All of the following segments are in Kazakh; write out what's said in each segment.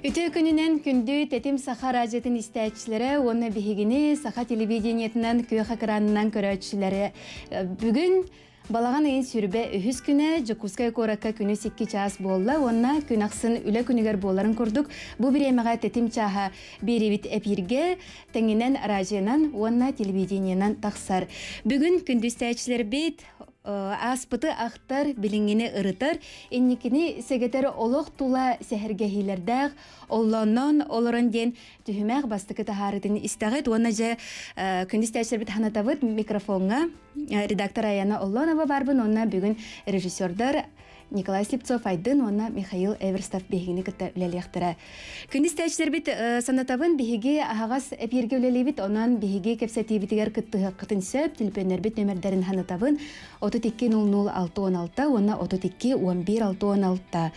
Үтө күнінен күнді тәтім Саха радиотын істәтшілері, оны бігігіні Саха телевидениетінен көйіқ экранынан көрәтшілері. Э, Бүгін Балаған ен сүрбе үхіз күні Жокускай коракка күні секки час болла, онна күн ақсын үлі күнігер боларын көрдік. Бұ бір еміға тәтім чаға біт әпірге, тәңінен радионан, онна телевидениенан тақсар. Бүгін күндіз тәйчілер бейт, Э, аспыты ахтар билиңини ырытар инникини сегетер олох тула сәһәргәһиләрдәг оллоннон олорон ден түһүмәг бастыкы тахарытын истәгет уонна же э, күндис тәшербит ханатавыт микрофонға э, редактор Аяна Оллонова барбын онна бүгүн режиссердар Николай Слепцов айдын оны Михаил Эверстов бегіні кітті үлелектірі. Күндіз тәчтер бет э, санатавын бігіге ағағас әпірге бет, онан бігіге бетігер кіттіғы қытын сөп, тілпенер біт нөмірдерін ханатавын 32-06-16, оны 32-11-6-16.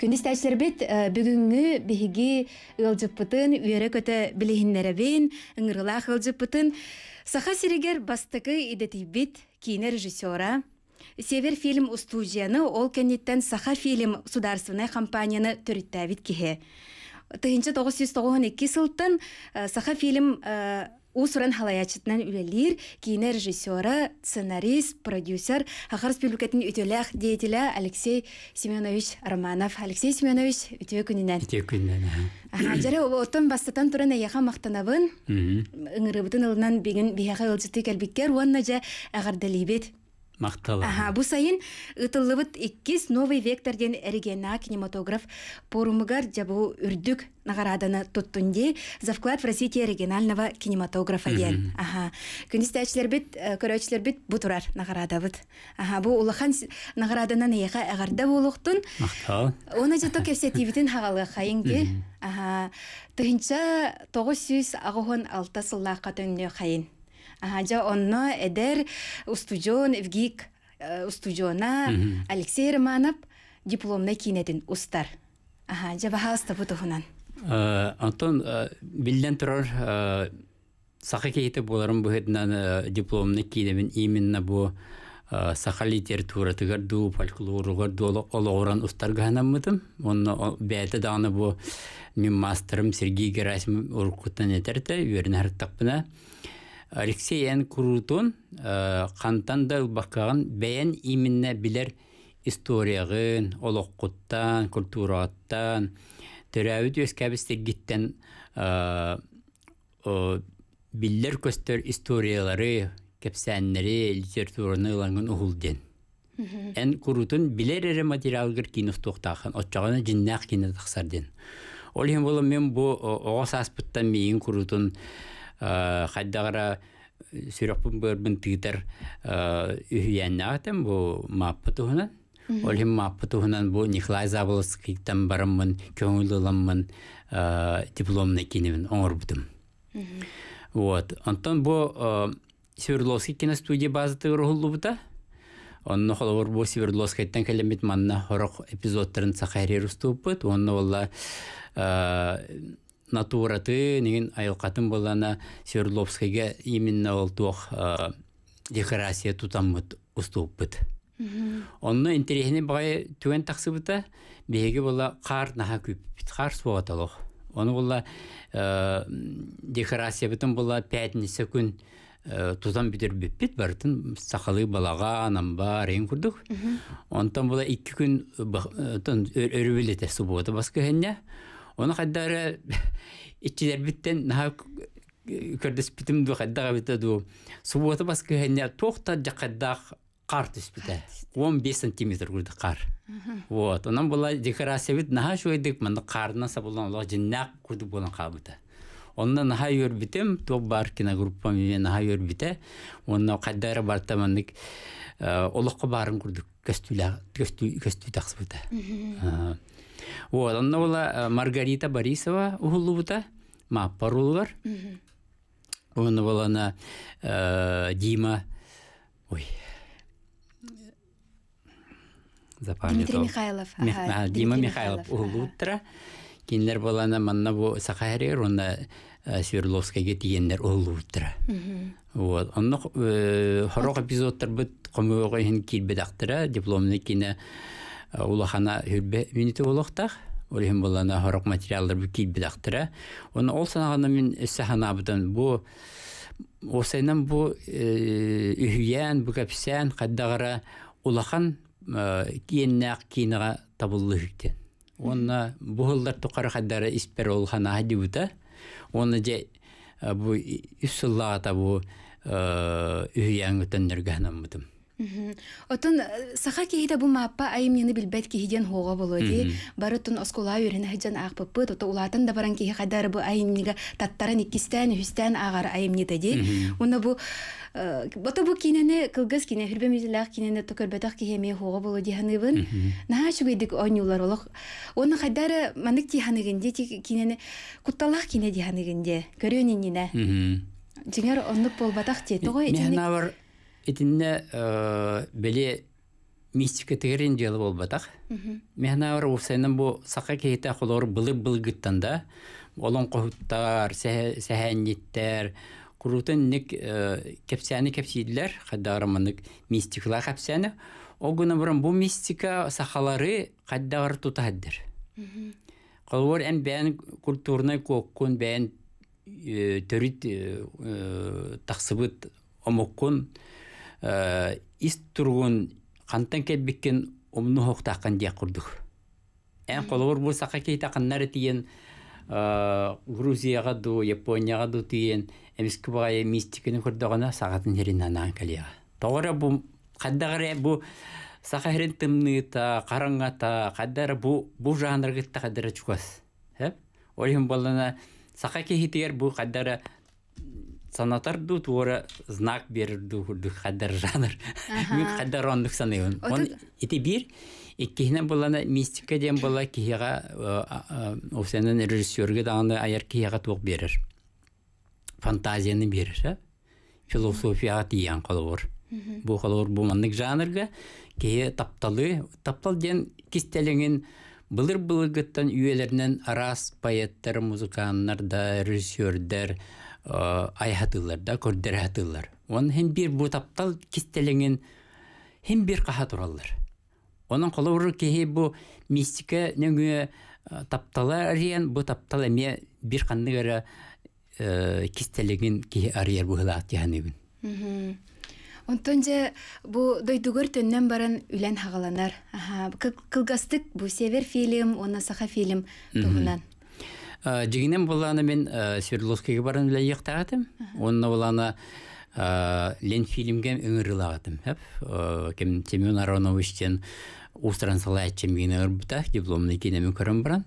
Күндіз тәчтер біт бүгінгі бігіге ұлжықпытын, үйері көті білігіннеребен, ұңырғылақ ұлжықпытын, Саха сиригер бастығы идетибит кине режиссера север фильм студияны ол кенеттен саха фильм сударственная компанияны төрүттәбит кихе. Тыгынчы 1992 сылтын э, саха фильм э, усуран халаячытынан үлелир, кине режиссера, сценарист, продюсер, Хахар Республикатын үтөләх дейтелә Алексей Семенович Романов. Алексей Семенович үтөө күнінен. Үтөө күнінен. Жәрі отын бастатан тұрын аяға мақтанабын, ыңырыбытын ылынан беген бияға ылжыты кәлбеккер, жа мактала аха бу сайын ұтыллыбыт иккис новый векторден ден эригена кинематограф порумыгар жабу үрдүк нагараданы туттунде за вклад в развитие оригинального кинематографа ден аха күнүстәчлербит э, бит бу турар нагарадабыт аха бу улахан нагараданан эйха агарда болуктун мактал оны жото кепсетибитин хагалы хайынге аха тыгынча тогуз жүз алта сыллаакка төннө хайын Аһа, онно эдер устужон эвгик э, устужона Алексей Романов дипломна кинетин устар. Аһа, жа бахаста бутугунан. Э, Антон э, билден турар сахы кейте боларын бұхетнан дипломны кейдемін именно бұ саха тыгар ду фольклоругар ду олооран устар гаанаммытым онно бээте дааны бу мен мастерым сергей герасим уркуттан этерте үөрүн харыттакпына Алексей эн курутун э, қантан да баккаган бәйән именно билер историягын, олоққуттан, культураттан, төрәүт кәбісті гиттен э, биллер көстер историялары, кепсәннәре, литератураны лангын ұғылден. Ән курутун билер эре материалгыр кинов тоқтахан, отчағаны жиннақ кине Ол хем мен бу оғас аспыттан мейін курутун хайдагара э, сүрөкпүн бөрбүн тыытар үһүйэннаатым бу мааппы туһунан ол хим мааппы туһунан бу Николай Заболскийтан барыммын көңүлүламмын э, дипломны кинимин оңорбутум вот онтон бу э, Свердловский киностудия базы тыгырыгуллубута онно холовор бу Свердловскийтан келемит манна хорок эпизодтарын сахарер уступпыт онно волла натураты неген айылкатын болана Свердловскийге именно ол туох э, декорация тутаммыт уступпыт. онны интересне бай түген тақсыбыта беге бола қар наха күп қар суаталох. Оны бола э, декорация бітін бола пятница күн э, тутан бидер биппит бартын сақалы балаға анам бар ең күрдік. Онтан бола 2 күн өрбелете суббота басқа хәнне. Оны қайдары итчидер биттен наха көрдес битим ду қайдаға бите ду. Суббота бас көхене тоқта жақаддақ қар түс бите. 15 сантиметр көрді қар. Вот. Онан бола декорация бит наха шойдық мында қарына сабылдан олақ жиннақ көрді болан қабыты. Ондан наха юр битем, топ бар группа мен наха юр бите. Онна қайдары бартаманник э, олыққа барын көрдік көстүлі көстү тақсы бите. Вот, она была э, Маргарита Борисова углубута, маппар улылар. Она была на э, Дима, ой, запамятал. Дмитрий Михайлов. Дима Михайлов углубуттыра. Кинлер была на манна бу сахарер, она э, Свердловскайге тиендер углубуттыра. Вот. Онны хорок эпизодтар бит комуға хин килбедақтыра, дипломны кине улахана хүрбе мините улохтах олихин болана хорок материалдар бу кийбидактыра оны ол санагана мен эссаханабытын бу осайнан бу э, үһүйән бу кәпсән қаддағыра улахан э, киеннәк кинага табыллы хүктен онна бу хылдар тукара каддара испер олхана хадибута оны же э, бу үссыллага табу үһүйән үтәннергәнәмбытым Отон э, саха киһитэ бу маппа айым ньаны билбэт киһиден хоға боло ди. оскула үренэ хэджан аақпыппы, тота улатын да баран киһи хадар бу айымнига таттаран иккистен, хүстен ағар айымни ди. Оны бу Бота бу кинене кылгыз кине хүрбемизлах кинене төкөрбөтөх киһеме хоға боло ди ханыбын. Наа чүгүйдик онюлар олох. Уна хадар манык ти ханыгынде ти кинене кутталах кине ди ханыгынде. Көрөнин нине. Жиңер оннук болбатақ ти. ғой. Мен авар итинне э, беле мистика тегерин деле болбатах. Мехна ор усайнын бу сака кейте холор былы былгыттан да олон кохуттар, сәһәнниттер, курутын ник э, кепсәне кепсидләр, хадарымынык мистикла кепсәне. О гына бу мистика сахалары бар тутаддыр. Колвор эн бән культурный коккун бән э, төрит тақсыбыт омоккун Э, ис тургун хантан кебиккен умну хоқтаққан дия курдук эн бұл бу сака кейта каннар тиен э, грузияга ду японияга ду тиен эмиски бага мистикини құрдығына сагатын херин анаан калия тогора бу каддагара бу сака херин тымныта караңата каддара бу бу жанргытта каддара чукас хэ олим балана сака кейтер бу санатар ду туора знак берер ду ду хадар жанр. Мин хадар ондук Он ити бир иккиһинэ булана мистика диэн була киһиэҕэ овсэнэн режиссерге даҕаны аяр киһиэҕэ туох берер фантазияны берер а э. философияга тиян колор бу колор бу жанрга киһи тапталы таптал ден кистелеген былыр былыгыттан үйелеринен рас поэттер музыканттар да режиссердер Э, айхатылар да көрдерәтылар. Он һәм бир э, бу таптал кистеленген һәм бир каһа туралар. Оның колоры кеһе бу мистика нәңгә тапталар риен бу таптал эме бир канны гара э, кистеленген кеһе арьер бу хылат яһаныбын. Онтон же бу дойдугор төннөн баран үлән хагаланар. Ага, кылгастык бу север фильм, оны саха фильм тугунан. Э, Дегенем боланы мен э, Свердловскийге баран біле ектағатым. Онына боланы э, Ленфильмге өңірілағатым. Кем Семен Ароновичтен Устран Салайчем мені ұрбыта, дипломны кенемін көрім баран.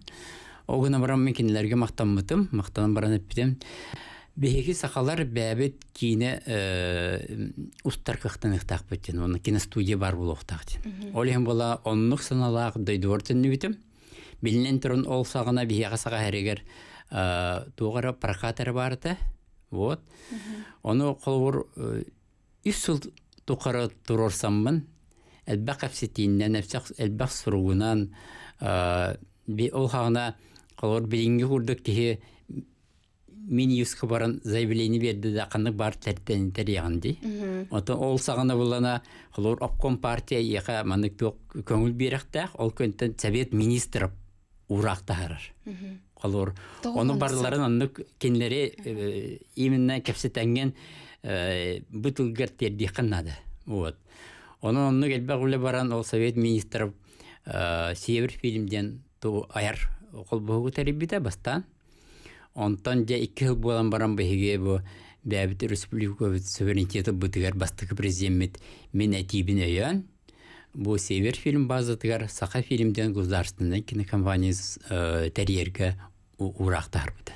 Оғына баран мен кенелерге мақтанмытым, мақтанын баран әппетем. Бехеки сақалар бәбет кине устар кыхтан ыктак бөттен, Оны студия бар бул ыктак. Олен бола саналақ саналак дойдортен нүйтем билинен турун ол салгана бихиэха саға хәригер ә, тугара прокатор барыта вот ону холвур ә, үс сыл тукара турорсаммын элбак апситииннен элбак суругунан ә, ол хагына холвур билинги курдук кихи мин юска баран заявление берді да қанық бар тәрттен тәрияғын дей. Ота ол сағына болана холор обком партия еқа манык көңіл беріқтақ, ол көнтен совет министр урақтаһарар олор оның барларын аннык кенлери э, именно кепсетенген э, бытылгер тердихан нады вот оны онны баран ол совет министр э, Север фильмден ту аяр ол богу терибите бастан онтон же икки хыл болан баран бэхиге бу бэбит республика суверенитеты бытыгар бастыкы президент мен әтибин өйөн Бұл север фильм база сақа саха фильмден гуздарстынын кинокомпаниясы ә, тәрерге урақтар бұды.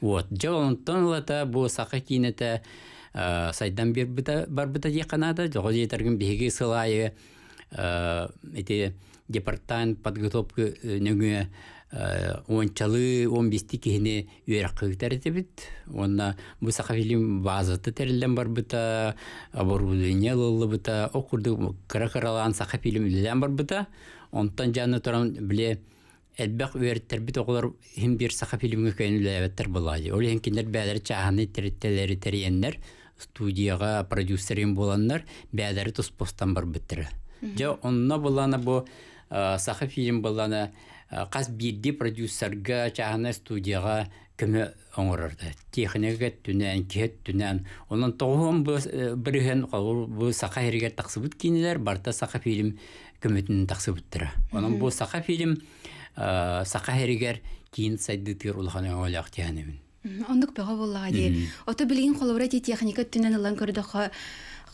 Вот. Жолонтон сақа сақа саха ә, сайдан бер бұда, бар бұта деканада жоғыз етіргін беге сылайы эти департамент подготовка нөңе Э, ончалы он бести кихине үерак кыгытар этебит онна бу сахафилим базыты терилден барбыта оборудование лыллыбыта окурду кыра кыралаан сахафилим бар барбыта онтан жаны тұрам біле Элбәк үәрттер бит оғылар хим бир сахафилимге көйнеләбәттер болады. Ол хенкендер бәләр чаһаны тиреттеләре тириеннәр студияға продюсерин боланнар бәдірі тоспостан бар биттер. Жа онна болана бу э, сахафилим болана Э, қас бирди продюсерге жағына студияға кімі оңырырды техника түнен кет түнен Оның тоғын э, бірген бұл сақа тақсы бұт кейінелер, барта сақа фильм тақсы бұттыра. Оның бұл сақа фильм э, сақа ергер кейін сайды ұлғаның улхан оңолақ Оның ондық бөға боллаға ото білген техника түнен ылан көрді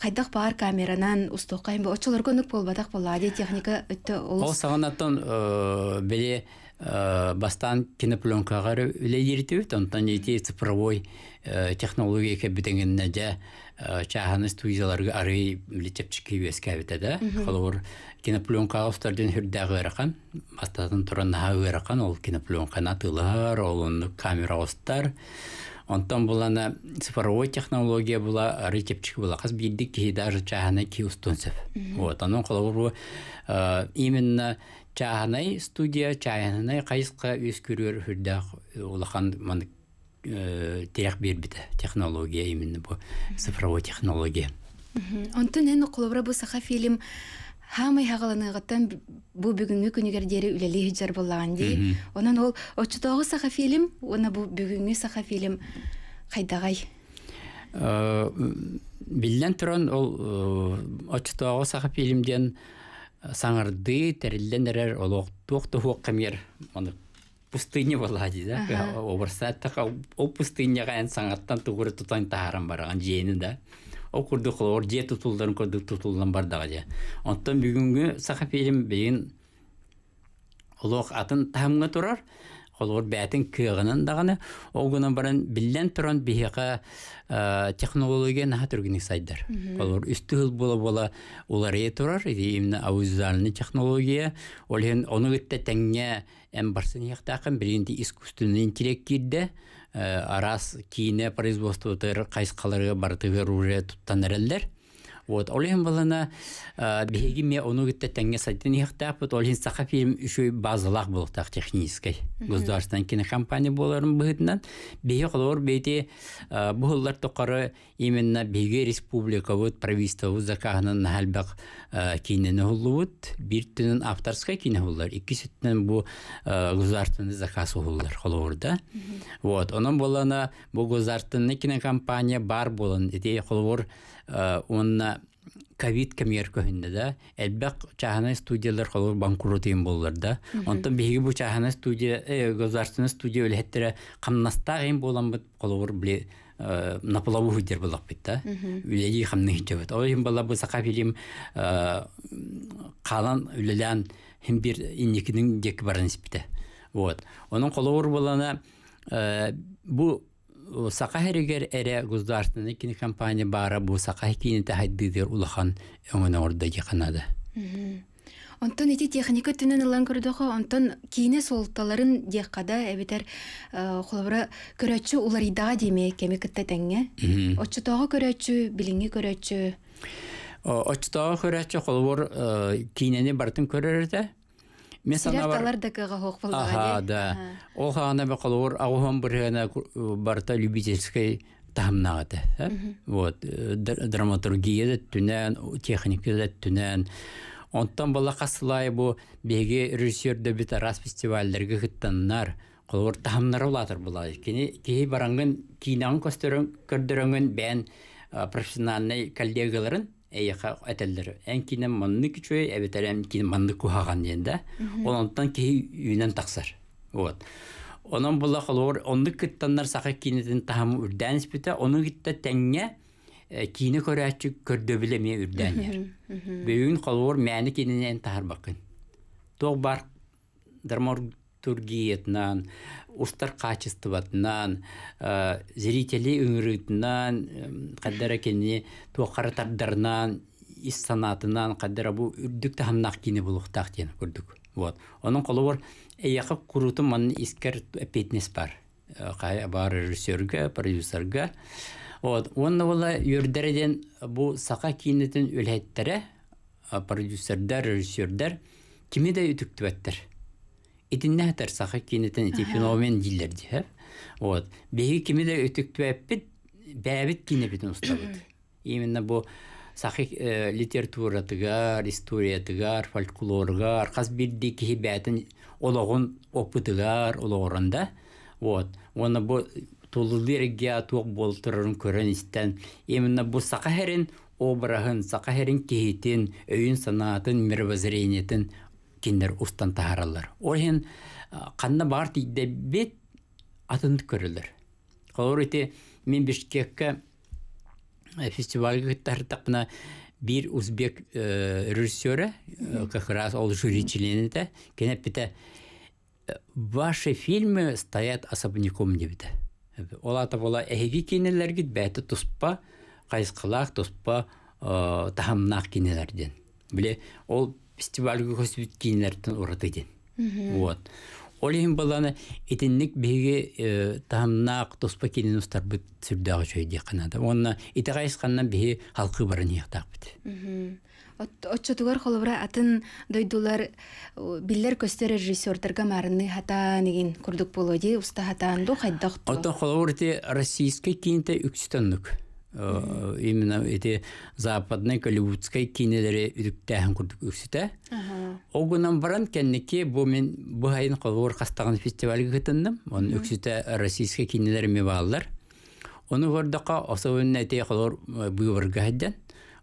қайдақ бар камеранан устоқайын ба очолор көнүк болбадак боллади техника өттө ол саганаттан э, беле э, бастан кинопленкага үлейиртибит онтон эти цифровой э, технология кебитеңенне жа чаһаны студияларга ары литепчики вескабите да холор кинопленкага устардын хүрдагы ыракан бастатын туран наха ыракан ол кинопленкана атылар ол камера остар онтон ана цифровой технология була ритепчик була кас бирдик кихи даже чахана ки устунсев вот анон колобуру именно чаханай студия чаханай кайыска өскүрөр көрөр хүрдак улахан ман терех технология именно бу цифровой технология онтон эни колобура бу саха фильм хамый хагаланыгыттан бу бүгүнкү күнүгердери үлелии жар буллаган дии онон ол очутогу саха фильм уна бу бүгүнкү саха фильм кайдагай э, билден туран ол э, очутогу саха фильмден э, саңырды терилден эрер олоктуок тухуок кемер маны пустыня была ди да обарсаттака ол пустыняга эн саңаттан тугура тутан тааран бараган жээни да ол курдук ор же тутулдарын көрдүк тутулдан бардага же онтон бүгүнкү сахафилим бейин олох атын тұрар турар олор бәтін кыгынан даганы огынан баран биллен туран бихека технология наха тургиник сайдар олор үстү бола бола уларыя турар именно аудиовизуальный технология ен ону гытта теңге эм барсын яктакын биринди искусственный интеллект келді арас э, кине производство тыр қайсқаларға каларга бартыгер уже туттан эрелдер Вот, олиһин балана э, биһиги ме ону гитте тәңге сайтын яхтап, олиһин саха фильм үшөй базалах так технической. Государственная Государствен кине компания боларын быһытнан, биһи холор бейти э, был тоқары именно биһиги республика вот правительство вот закагынан на э, кинене хуллубут, бир түнен авторская кине и икки сүттен бу государственный заказ у хуллар да. Вот, онон болана бу государственный кине бар был, ди холор Э, онна э, ковид кемер көһүндө да элбек чахана студиялар холур банкуру тиин боллар да онтон биһиги бу чахана студия э, государственный студия үлһеттере болан гыйын боламбыт холур бли наполову худер булакбыт да үлели хамны хичебет оим бала бу сака билим калан үлелен хим бир инникинин дек барынспите вот оның холур болана бу сақа хәрігер әрі гуздартыны кені компания бары бу сақа кини тәһәддидер улахан өңөнө орда жиханады. Онтон эти техника түнен ылан көрдөкө онтон кийине солталарын декада эбитер холбора көрөчү улар идага деме кеме кытта теңе. Очтого көрөчү, билинге көрөчү. Очтого көрөчү холбор бартын көрөрдө мен санавар дагаға хоқ болған аха да ол хана бе колор агухан бүрена барта любительский тамнагаты э? вот э, драматургия да түнән техника да түнән онтан бала касылай бу беге режиссер да рас фестивальдерге хыттаннар колор тамнар улатыр була кини кей барангын кинан костөрөн көрдөрөнгөн бен профессиональный коллегаларын эйяха әтәлләр. Ән кинем манны кичөй, әбетәр ән кинем манны куһаган дигәндә, ондан кей үйнән таксар. Вот. Онан була холор, онны киттаннар саха кинетен тахам үрдәнс бите, оның гитте теңе э, кине көрәчү көрдө билеме үрдәнер. Бүгүн холор мәне киненен тахар бакын. Тоқ бар драматургиятнан, устар качествотунан э, зрителей үңүрүтүнан каддара э, кени туохаратардарынан ис санатынан каддара бу үрдүк тахамнак кини булуктак диен көрдүк вот онун колу бор эяка куруту манын искер петнес бар э, бар режиссерге продюсерге вот онна бола үрдереден бу сака кинетин үлһеттере продюсердер режиссердер кими де үтүктүбеттер итиннә хәтер саха кинетен ити феномен диләр ди. Вот. Беги кими дә өтүк төәппит, кине бит устабыт. Именно бу сахи э, литература тыгар, история тыгар, фольклорга, аркас бирди ки бәтен ологон опытыгар, ологоранда. Вот. Оны бу тулылырга тук болтырын көрән истән. Именно бу саха хәрен обрахын, саха хәрен кейтен, өйін санатын, мировоззрениетін киндер устан таһараллар. Орхен қанна бар дейді бет атынды көрілдір. Колор өте, мен бешкекке фестивальге тартып мына бір өзбек режиссері как раз ол жюри члены да, кенеп біті, ваши фильмы стоят особняком Ола бола әге «Э, кенелерге бәті бәте туспа, тұспа туспа кенелерден. Біле, ол фестивальге көрсөтүп кинилерден урат иден. Вот. Олин баланы итинник биге э, тамнак тоспа кинин устар бит сүрдөгө чөйдө канада. Онна итагайс каннан биге халкы барын яктап бит. Отчотугар холобра атын дойдулар э, биллер көстөр режиссертерге марыны хата нигин курдук болоди уста хатанду хайдак. Отон холобурти российский кинте үкстөнлүк. Э, именно эти западной голливудской кинелери үрүктээхин курдук үксүтэ огунан баран кенники бу мен бу хайын колуор кастаган фестивальге кытындым он үксүтэ российский кинелер мебааллар ону гордока осовунна эти колуор быыбырга Оны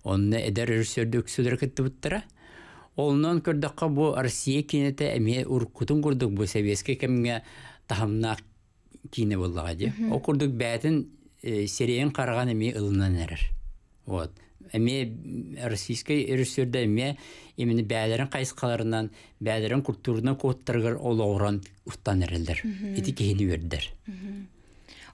онна эдер режиссерди үксүдер кыттыбыттара Олнон көрдөккө бу Россия кинете эме уркутун курдук бу советский кемге тахамнак кине боллага же. Э, серен қараған ме ылынан эрер вот эми российский режиссерде эми именно бәлерін кайсыкаларынан бәлерін культурна кодтаргар олоуран уттан эрелдер ити кени бердер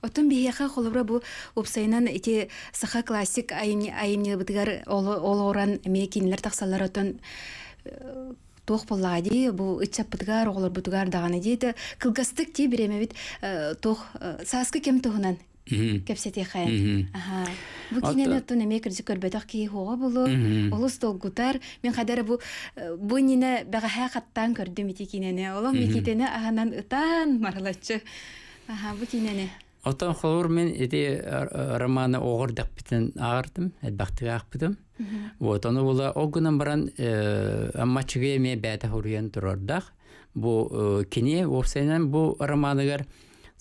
Отон бияха холобра бу опсайнан ити саха классик айымни айымни бытыгар ол оран кинилер таксалар отон э, тох боллади бу ичча бытыгар оглор бытыгар даганы дейді кылгастык ти биреме бит э, тох саскы кем тугунан кепсете хән. Аха. Бу кинен оттуны мекер зикер бетак ки хога булу. Улус толгутар. Мен хәдәр бу э, бу нине бәгәһә хаттан көрдем ити кинене. Олам микитене аһанан ытан маралачы. Аха, бу кинене. Отан холур мен эти э, э, романы огыр дәк битен агырдым, әдбәхтик агыптым. Вот, оно була огынан баран аммачыгы ме бәтә хурыен турардак. Бу кине, овсенен бу романыгар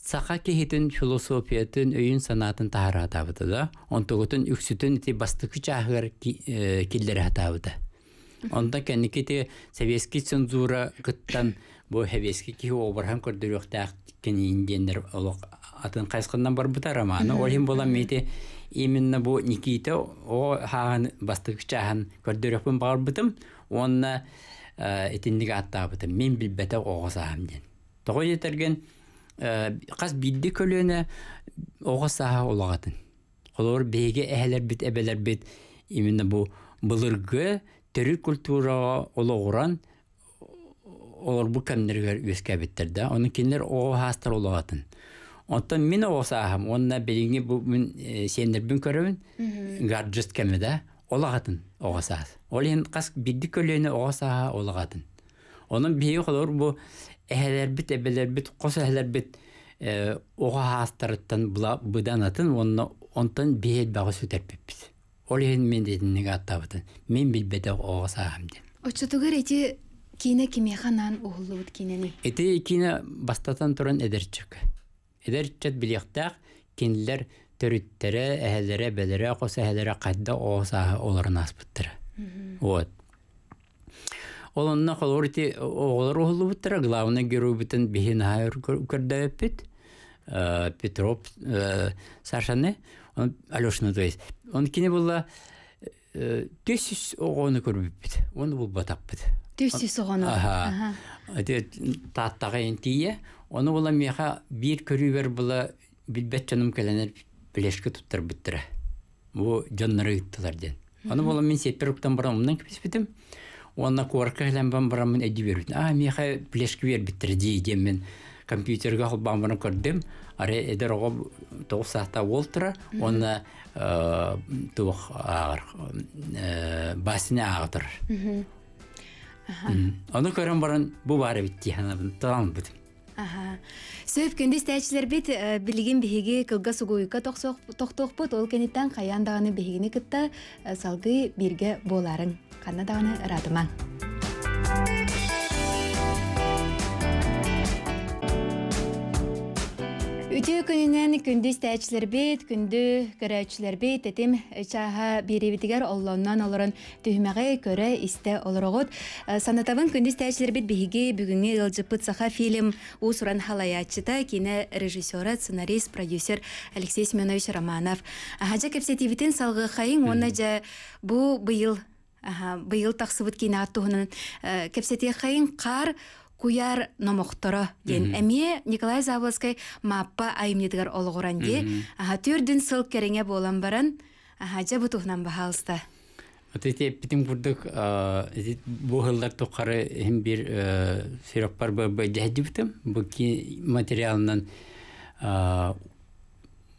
Сақа кехетін философиятын өйін санатын тахара атабыды да. Онтығытын үксүтүн ити бастықы чағығыр келдері э, атабыды. Онда кәнікеті советский цензура кыттан бұл хәвескі обурхан обырхан көрдіріқтақ кенейіндендер олық атын қайсқыннан бар романы аманы. болам бола мейте именно бу Никита о хағын бастыкы чағын көрдіріқпен барбытым бұтым. Онына э, аттаабытым Мен білбәті оғыз ағымден. Тоғой етерген Э, қас бидді көлені оға саға олағатын олар беге бит әбелер бит именно бу түрі культураға культурага олоғуран олар бұл кемнерге өскә биттер да аны кинлер о хастар олатын Онтан мен осахым, онна белеңе бұл мен э, сендер бүн көрөмүн. Гаджет кеме да, оға огасас. Ол енді қас бидди көлөйнө огаса олагатын. Оның бейі холор бұл эһэлэрбит эбелербит қос эһэлэрбит ә, оға хаастарыттан була быдан атын онно онтан биһэл бағы сүтерпиппит ол эһин мен дединниге аттабытын мен билбете оға саахам дем очотугар эти кийне кимеханан уулубут кинени эти кийне бастатан туран эдерчек эдерчет билиэхтаах кинилер төрүттере эһэлере белере қос эһэлере кайда оға сааха оларын аспыттыр вот Олонна холор ти оғылар оғылыбыттыра, главный герубытын бейін хайыр көрдәппет. Э, Петров э, Сашаны, он Алешна, то есть. Он кине булла э, төсіс оғаны көрбеппет. Он бұл батаппет. Төсіс оғаны? Аха. Таттағы ентие. Оны меға меха бир бір була билбет жаным келенер білешкі тұттыр бұттыра. Бұл жаннары ғыттылар ден. Оны була мен сеппер ұқтан онна корка хелен бам барамын эди бербит а миха плешки бербиттер мен демен компьютерге холбан көрдім аре эдер э, э, э, ол оны туық ағыр басына оны көрем баран бары бит Сөйіп күндіз бет білген бігеге кылға тоқтоқ ол кенеттен қаяндағаны күтті салғы боларын. Канаданы Радыман ырадымаң Үтү күнүнен күндүз тәчлер бит, күндү көрәчлер бит, этим чаха биребитигер оллоннан олорун түймәгә көрә исте олорогот. Санатавын күндүз тәчлер бит биһиге бүгүнгө ылжыпыт саха фильм усуран халаячыта кине режиссера, сценарист, продюсер Алексей Семенович Романов. Ажа кепсетивитен салгы хайын, онна же бу быйыл быйыл бұд кейін аттуһунан э, кепсетие қайын кар куяр номохторо ден Әме николай заводской маппа айымнетигер олгуран ди аха түрдүн сыл кереңе болан баран аха баға тухнан Өте, Атете бұрдық, бұғылдар тұқары әм бір хим бир сироппар б бұтым. бу э, ки материалынан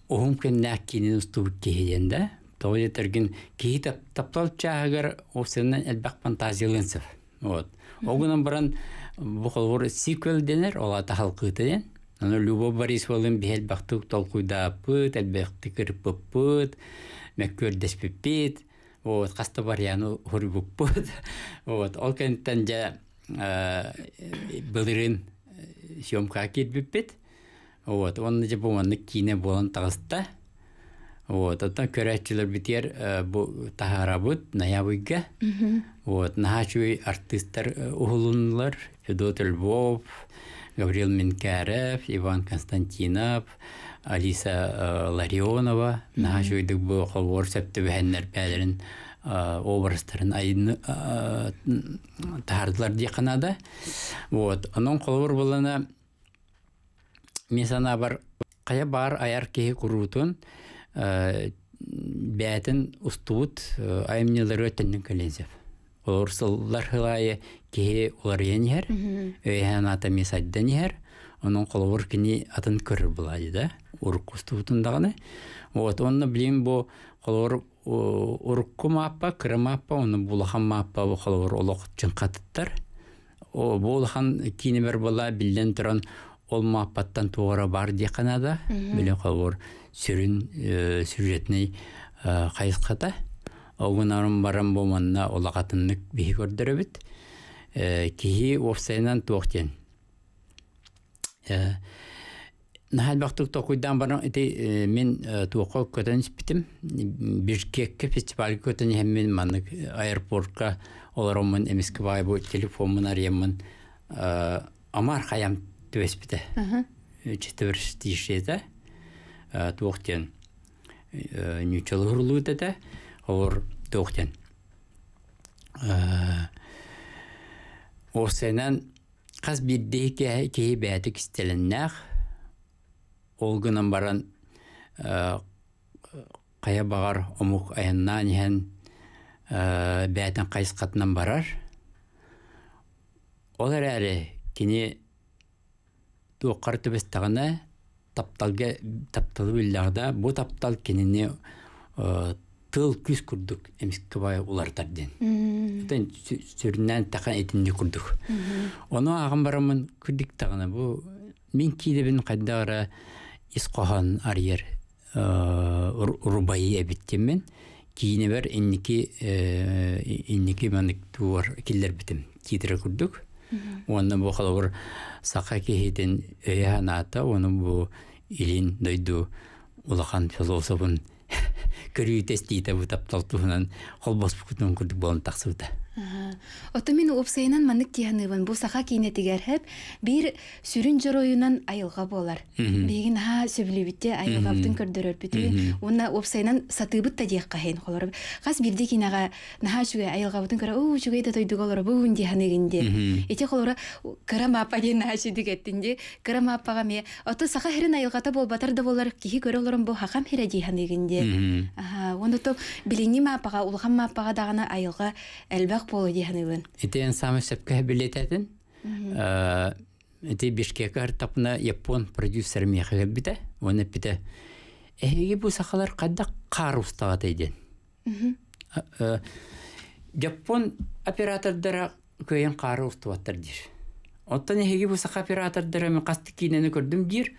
оһум нәк кинен устуб киһендә тоғыз етірген кейі тапталып чағығыр осыннан әлбәқ фантазиялынсыр. Вот. Огынан бұрын бұқылғыр сиквел денер, ол ата халқыты ден. Оны Любо Борисовалын бел бақтық толқуйда пыт, әлбәқті кіріп пыт, мәккөр деспепет, вот, қасты бар яны хұрбып пыт. Вот, ол кәнттен жа бұлырын съемқа кетбіппет. Вот, оны жа бұманны кейіне болан тағысты. Вот, оттан көрәтчілер э, бітер тахарабыт ноябрьге. Вот, нахачуй артистер э, уғылынлар, Федот Львов, Гаврил Минкарев, Иван Константинов, Алиса э, Ларионова, нахачуйдык бу холвор сәпті бәхеннер бәлерін образтарын айны тахардылар деканада. Вот, оның холвор мен сана бар, қая бар аяр кеге құрутын, бәтін устуут аймнелер өттінің коллезев. Орсыллар хылайы кеге олар енер, өйән ата сайден ер, оның ұр кіне атын көрі болады да, ұр устуутындағыны. Вот, онны білем бұ ұр ұрыққы маппа, кірі маппа, оны бұлахан маппа бұ қолуыр олық жынқатыттар. Бұлахан кені бір бола білден тұран ол маппаттан туғыры бар де қанада, біле қолуыр сүрін э, сюжетный э, қайысқата огунарым барам боманна олағатыннык бихи көрдөрөбүт э, кихи офсайнан туохтен Нахалбақтық тоқуйдан барам эти мен туоққа көтөніс битим бишкекке фестивальге көтөні мен маны аэропортка оларомын эмиске байбу телефонмын аремын амар хаям төбеспите четверг Э, туохтен нючалы э, хурулуу дете оор туохтен э, осенен қаз бирдей кеһи бәді ол баран қая бағар омук айынна, иһен бәтін қайыс қатынан барар ол әрі кене туққар түбіс тапталга тапталы билларда бу таптал кеніне э, тыл күз курдук эмиске улартар ден. Тен сүрнән тахан этинди курдук. Оны агым барамын күрдик тагына мен мин килебин кайдара исқахан арьер эбиттим мен кийине бәр инники э, инники мәнік туар келлер бітім кидіре күрдік Оны бу халавыр сақа кехитен эяната, оны бу илин дойду улахан философын көрүйтес дейті бұтап талтуынан қолбас бұқытын күрдік болын тақсыбыта. Ото мен упсайынан манык тиһаныбын бу саха кинетигер хеп бир сүрін жороюнан айылға болар. Бегин ха сөбүлүбүтте айылгабдын көрдөрөр бүтү. Уна упсайынан сатыбыт та диэкка хен холор. Хас бирде кинага наха жүгэ айылгабдын көрө у жүгэ да тойдуга олор бу унди ханегинде. Эти холор кырам апа ден наха жүдүк эттинде. Кырам апага ме ото саха херин айылғата бол, да болар кихи көрө олорум бу хакам хере диханегинде. Аха, онда то билини мапага улгам мапага дагана айылға элбак болу диһен ылын. Итен самый сепке билет этен. Эти Бишкекке тапна япон продюсер мехле бите. Оны бите. Эге бу сахалар кадда кар устагат эден. Япон оператордара көйен кары устуаттар дир. Оттан эге бу саха оператордара мен касты кинени көрдүм дир.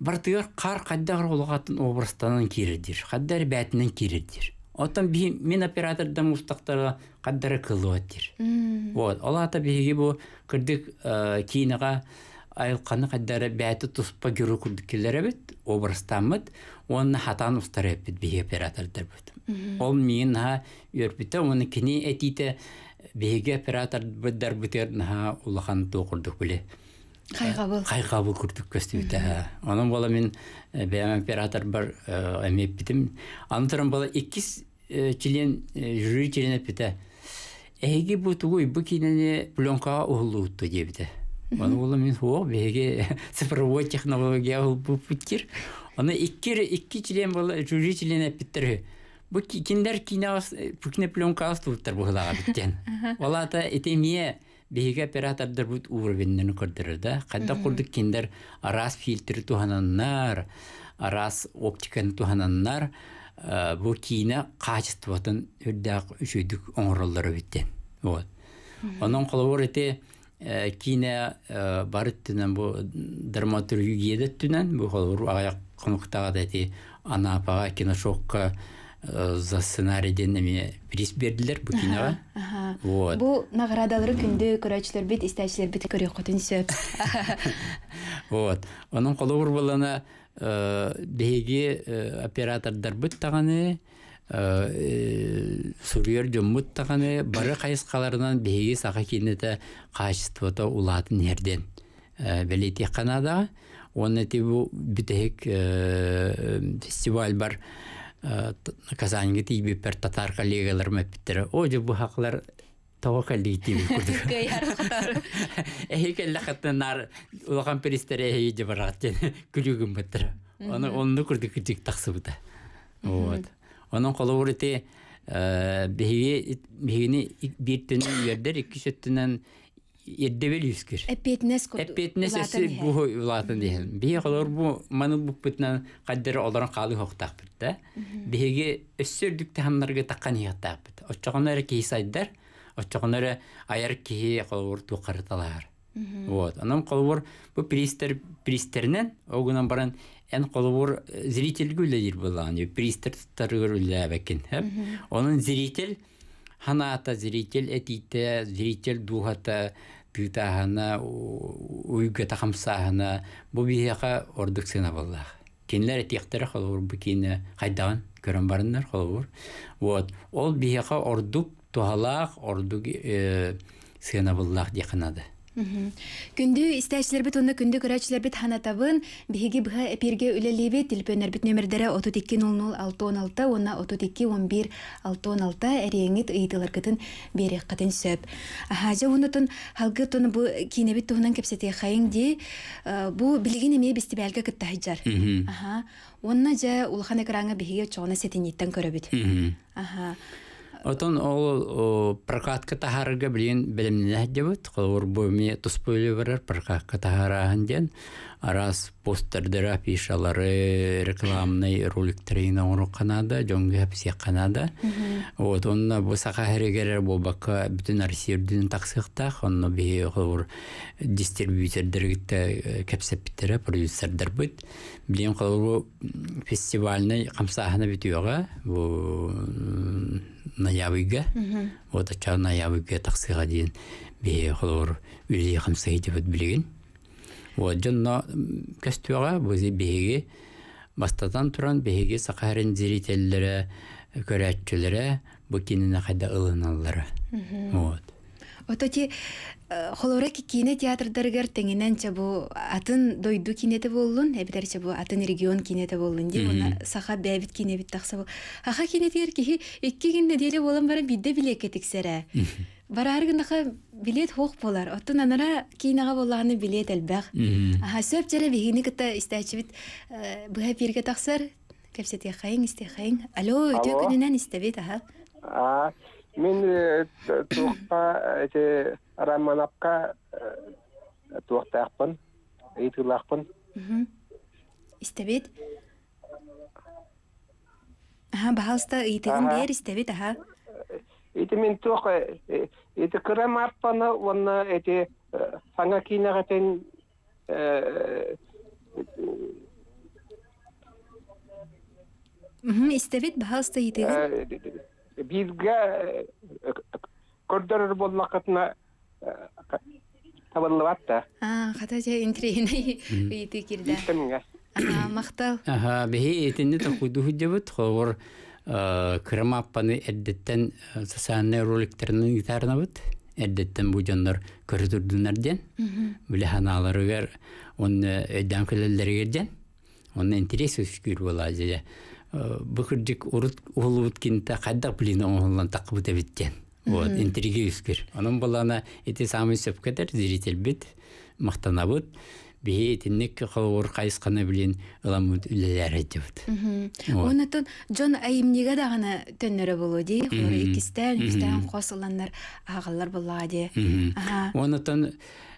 Бартыгар кар кадда олугатын образтанын киридир. Каддар бәтинен киридир. Оттан мен оператордан ұстықтығы қаддары кылуат дир. Вот, алата биги бу кырдык ә, кинага айылқаны қаддары бәті туспа күрдік курдук келер обырыстан образтамыт, онны хатан устар бит биги оператордар бит. Ол мен ха оның оны әтейті этите биги оператор биддар битер тұқырдық біле. Қайқабыл. Қайқабыл күртік анан бала мен э, бәйім оператор бар э, әмеп бітім. Анытырым бола бала э, чилен жүрі чилен әппеті. бұ пленкаға ұғылы ұтты дебіті. Оны мен оқ цифровой технология ұл бұ пүттер. Оны екі чилен бола жүрі киндер кине ата биһиге оператордар бут уровеннен көрдөрдө Қайда құрдық кендер арас фильтр тухананнар арас оптиканы тухананнар бу кийине качествотун Оның үшүйдүк оңырылдыры биттен вот онон колобор эти кине барыттынан бұл драматургиядеттүнен бұл колобор аяқ комуктагада эти анапаға киношокка Э, за сценарийден эме приз бердилер бу киноға вот бул наградалары күндү көрөчүлөр бит истечилер бит көрө вот анан колобур э, беги э, оператордар бут таганы сурьер жоммут таганы бары кайыскаларынан беги сака кинете качеството улатын эрден да оны тибу фестиваль бар Казаньга тиби пер татар коллегалар мәптер. О же бу хаклар тава коллектив күрдүк. Эхи келле хатынар улакан перестере эхи же барат күлүгүм беттер. Аны онны күрдүк күтүк таксыбыта. Вот. Анын колуурити э, беги бегини бир түнүн үйөрдөр, эки сөттүнөн Ердебелюскер. Эппетнескер. Эппетнесесе бу улатын дигән. Бие калар бу маны бу битнән кадәр аларын калый хактак бит дә. Биеге өссөрдүк тәһамнарга таккан яктак бит. Оччагыннары кейсайдар, оччагыннары аяр кие калыр ту карталар. Вот. Анам калыр бу пристер пристернен огынан баран эн калыр зритель гүлдер булган. Пристер тарыр ләбәкин. Оның зритель хана ата зритель этите зритель духата пютахана уйга тахамсахана бу бияха ордык сына боллах кинлер этихтер холур бу кине хайдан көрөн барыннар холур вот ол бияха ордук тухалах ордук э, сына боллах Күнді истечилербит уны күнді көрәчләрбит ханатабын биһиги бұға эпирге үлелебе телпөнәрбит нөмердәре 320616 32 321116 әреңит ыйдылар кытын бере кытын сөп. Хаҗа унутын халгы туны бу кинебит туһнан кепсете хайын ди э, бу билген эме бисти бәлге кытта Онна жа улхан экранга биһиге чогына Аха. Отон ол прокатка тахарыга билин билимне хәҗәбет, кылыр бу ми берәр прокатка арас постердера пишалары рекламный роликтерина уруканада жонги хапсе қанады вот онна бу саха херегер бу бакка бүтүн арсирдин таксыктах онно би хор дистрибьютердергитте э, кепсептере продюсердер бит билем хор фестивальный камсахана битүга бу ноябрьге вот ача ноябрьге таксыга дейин би хор үле камсахи деп билген Вот, жанна көстүөға бұзы беге бастатан тұран беге сақарын зерителлері, көрәтчілері, бу кеніне қайда ылыналары. Вот. Ототи э, холора кине театрдаргар теңиненче бу атын дойду кинете боллун, эбидерче бу атын регион кинете боллун ди. Уна саха бәбит кине бит такса бу. Аха кинетер ки икки кине деле болан бары бидде биле кетиксере барар гындаха билет хох болар. Оттун анара кинага болланы билет элбэх. Аха сөп жере бигини кытта истечибит э, быха пирге таксар. Кепсет яхайын исте хайын. Алло, өтө күнүнөн истебит аха. А мен э, тухпа эте раманапка э, тухтакпын. Эйтулакпын. Истебит. Аха, баалста ыйтыгын бер истебит аха. Э, э, эти мен тох эти кырам арпаны онна эти саңа кинагатен э, Мм, истебит бахаста Бізге Бизге кордорор болмакатына табылыбатта. А, хата же интригини үйти кирде. мақтал? Аха, бехи этинне токуйду худжабыт хор кырым аппаны эддеттен социальный роликтерин итарнабыт эддеттен бу жоннор көрүтүрдүнерден биле ханаларыгар он эддан келелеригерден интерес үскүр бола же быкырдык урут улубут кинта кайдак билин оңолон такыбыт эбиттен вот интриги үскүр анын баланы эти самый сөпкетер зритель бит мактанабыт бии итинник хавор кайсканы билин ыламут үлелер этибит. Онутун жон айымниге да гана төннөрө болу ди, икистер, бистен косуланнар агыллар булады. Онутун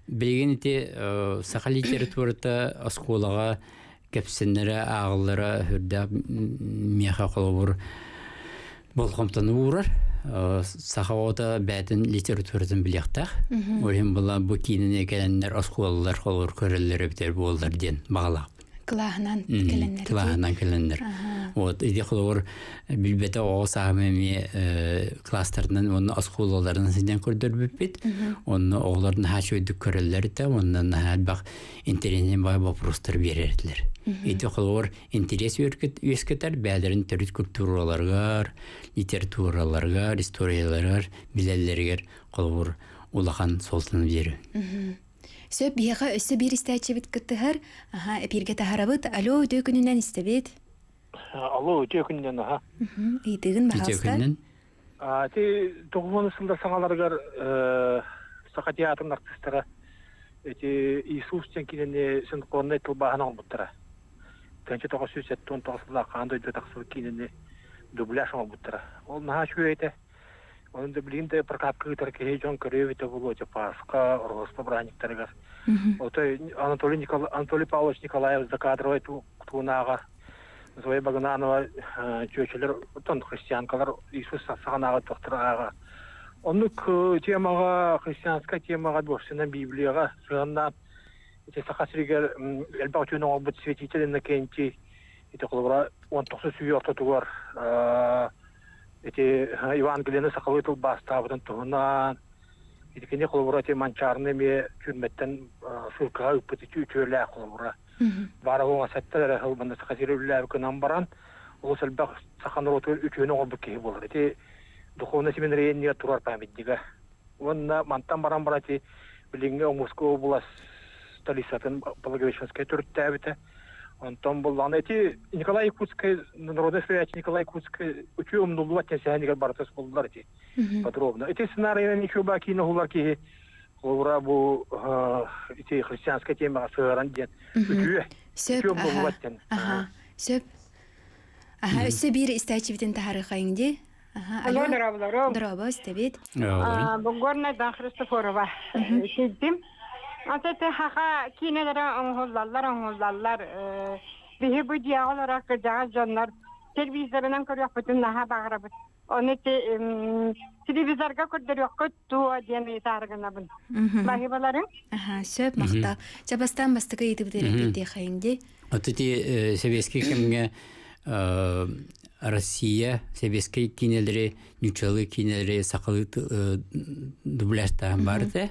билген ити э, саха литературата осколага кепсиннере агыллара хүрдә меха колобур болхомтан уурар сахавота бәтін литературадан білектақ. Олен бұла бұ кейініне келендер осқуалылар қолғыр көрелері бітер болдар ден бағалақ. Кылағынан келіндер. Кылағынан келіндер. Вот, иди қолғыр білбеті оғы сағамеме э, класстарынан, оны осқуалыларын сізден көрдір бітпет. Оны оғылардың хачуйдік көрелері де, нағад бақ интернетін бай вопростар берерділер. Ити холор интерес үйескетер бәлерін төрт культураларғар, литератураларғар, историяларғар, биләллергер холор улахан солтын бері. Сөп бияға өсі бір істәчебіт күттігір, аға, әпірге тахарабыт, алло өте күнінен істебет? Алло өте күнінен, аға. Итігін бағалыстар? Ти тоғымын сылда саңаларғар ә, сақатиятын артыстары, Иисус тен кинене сен қонны тылбағынан бұттыра кэнчи тоҕо сүз сеттуон тоҕосулла хаан дойду тахсыл кинини дубляж оҥа буттара ол наһаа чуурейте онун да билигин да прокапкыытар киһи дьон көрөөбите булуоте пашка ороста браниктарыгар отой анатолий Никол... анатолий павлович николаев закадровый туунааға зоя багананова чөөчөлөр тон христианкалар иисус саганааға тохтураага онук темаға, христианская темаға, бошсына Библияға, сыгыннаан сахасыригер элбагчуна олбут светителен на кенти ите холбара он тохсу сүйөр тотугар эти евангелиены сахалытыл бастабытын тугунан итикене холбара те манчарны ме күрметтен шуркага үппет ити үчөлэ холбара бара оңа сәттәләр хылбында сахасыриләр кынан баран ол сәлбәк саханырот үчөне олбут кеһи болар эти духовно семинария турар памятника онна мантан баран барати билинге оңуско область талисатын благовещенская төрттәбіті онтон буллан эти николай якутский народный николай якутский үчү умнулуа тесенигер бартас эти подробно эти ничего ки эти христианская тема э, дан христофорова Atete haka kinelere onhullallar onhullallar. Bihi bu diya olarak gıcağı canlar. Televizyondan kuruyor bütün daha bağırabıt. Onu te телевизорга аха сөп мақта жабастан бастыгы итибдерепити хайынди советский кемге Россия себеске кинелдере нючалы кинелдере сақалы э, дубляжта барды.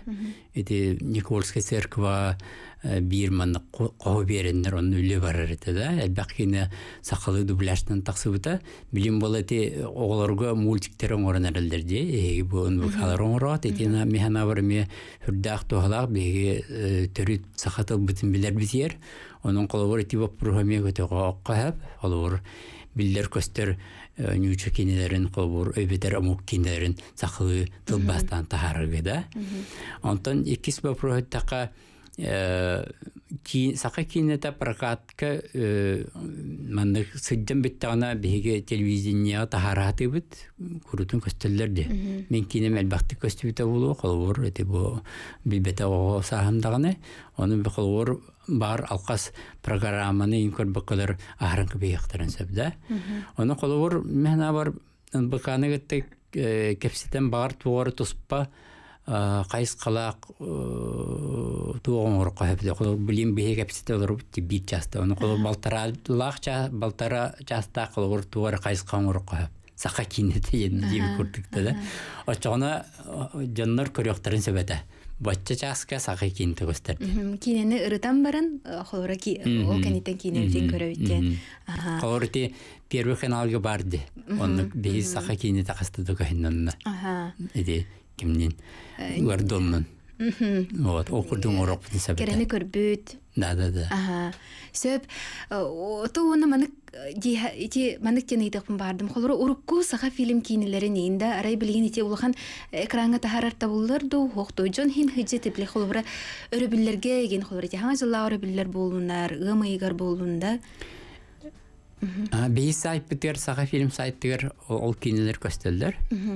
Эти Никольская церква э, бирманы қоу берендер он үлі барар еді да. Әлбәқ кені сақалы дубляжтан тақсы бұта. Білім бұл әте оғыларға мультиктерін орын әрілдер де. Егі бұын бұқалар оңырат. Эти механа бар ме үрдақ тоғалақ беге э, түрі сақатыл бұтын білер бізер. Оның қолы бар әте боп программе көте биллер көстөр э, нючу кинелерин кобур өйбетер омук кинелерин сахы тылбастан тахарыгы да онтон экис Э, сақа кинета прокатка э, маннык сыджан биге биһиге телевидениега бит курутун көстөллөрдү мен кине элбакты көстүбүтэ болу холвор эти бу билбете ого саамдаганы онун холвор бар алқас программаны ин көрбөккөлөр ахрын кыбияктарын сөбдә оны холвор мәна бар быканы кеттик э, кепсетен бар туары туспа кайс калаак э, туогоңор кахепте кол билим бихе кепсите олор битти бит балтара лах балтара часта кол туор кайс да очогона жоннор көрөктөрүн себете Бачча часка сақы кейін барын, э, первый кимнин гордонмун вот окурдун орок э, керени көрбүт да да да аха сөп э, отууна мына ити манык тен э, ыйдыкпын бардым холору урукку саха фильм кинилерин ийинде арай билген ити улахан экранга тахарар табыллар ду хокту жон хин хыжы тепле холбура өрөбүллерге эген холбура ити хаңа жылла өрөбүллер болунар ымыйгар болунда Бейі сайт бітер, саға фильм сайттығыр, ол кейінелер көстелдер.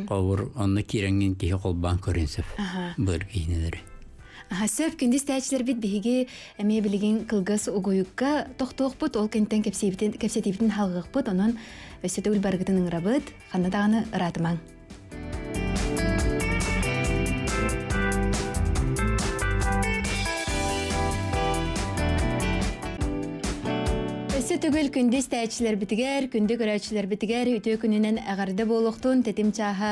Қауыр, оны керенген кейі қолбан көрінсіп, бұр кейінелері. Сөп күндіз тәйтшілер бит бігі әме білген қылғыс ұғойыққа тоқтуық бұт ол кенттен кәпсетейбітін халғық бұт оның өсеті өлбарғытының ұрабыт қанадағаны ұратымаң. Эсе түгіл күнді стәйчілер бітігер, күнді көрәчілер бітігер, үті күнінен әғарды болуқтың тетім чаға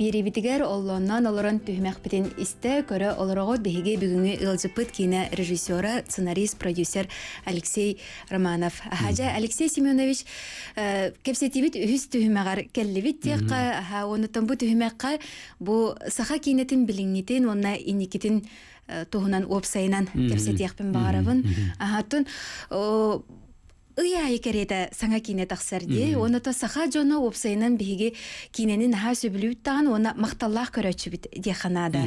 бері бітігер, оллоннан олырын түхмәқ бітін істі көрі олырығы бігеге бүгінгі ұлжыпыт кейіне сценарист, продюсер Алексей Романов. Хажа Алексей Семенович, кепсетивіт үхіс түхмәғар кәллівіт аха, онытын бұ түхмәққа бұ саха кейінетін біліңетін, онна инекетін туһунан уопсайынан кепсетиякпин баарабын ахатын ыйа айкерета саңа кине тахсарди оны то саха жона опсайнан биһиги кинени наха сөбүлүт таан оны макталлах көрөчүбүт диаханада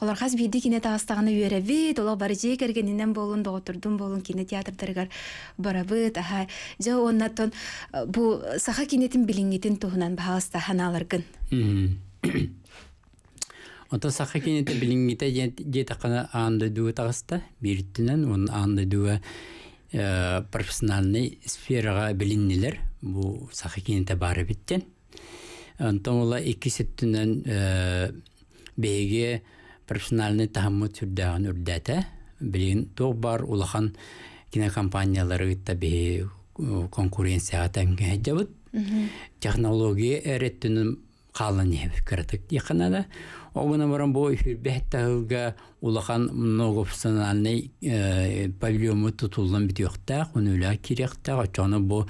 олар хас биди кине тагыстагына үйребит олар бары жей кергенинен болун доготурдун болун кине театрдарыгар барабыт аха жа оннатон бу саха кинетин билиңитин тухунан бааста ханаларгын Ота саха кинете билиңите жете кана аанда дуа тагыста бириттинен он аанда дуа Э, профессиональный сфераға біліннелер бұл сақы кенете бары біттен онтон ола екі сеттінен э, бейге профессиональный тағымы түрдәгін үрдәті білін тоқ бар улахан кинокомпаниялары та бей конкуренцияға жабыт технология әреттінің қалын кірдік дейқана да огына баран бой бәттәгә улахан многофункциональный э, павильоны тутулдан битекта унула киректа ачаны бу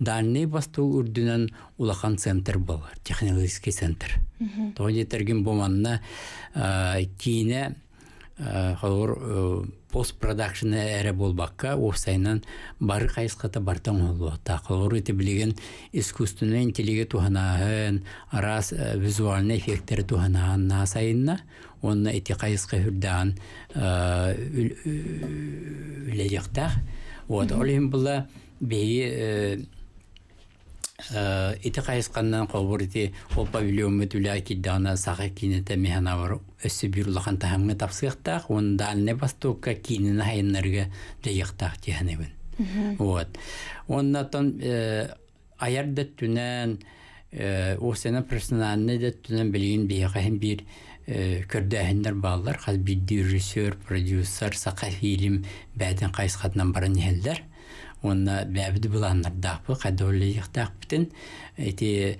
дальний басту үрдүнен улахан центр болар технологический центр тони терген боманна э, кине холор э, пост продакшн эре болбакка офсайнан бары кайската бартан олуатта холор эти билеген искусственный интеллект туханаһын арас э, визуальный эффекттер туханаһын насайынна онна эти кайска хүрдаан э, үлэжектах вот олим була беги Э, ити кайысканнан кобурити ол павильонмы түлэ киддана саха кинете механавар өссү бюрлахан тахамга тапсыяктах он дальне востокка кинене хайыннарга жайяктах тиянебин вот оннатан э, аяр дәттүнән э, осена персоналны дәттүнән билген бияхаһын бир көрдәһендер баллар хәл бит режиссер продюсер сақа фильм бәдән кайсқатнан барын онна бәбіді бұланнардақпы қадоллейіқтақпытын эти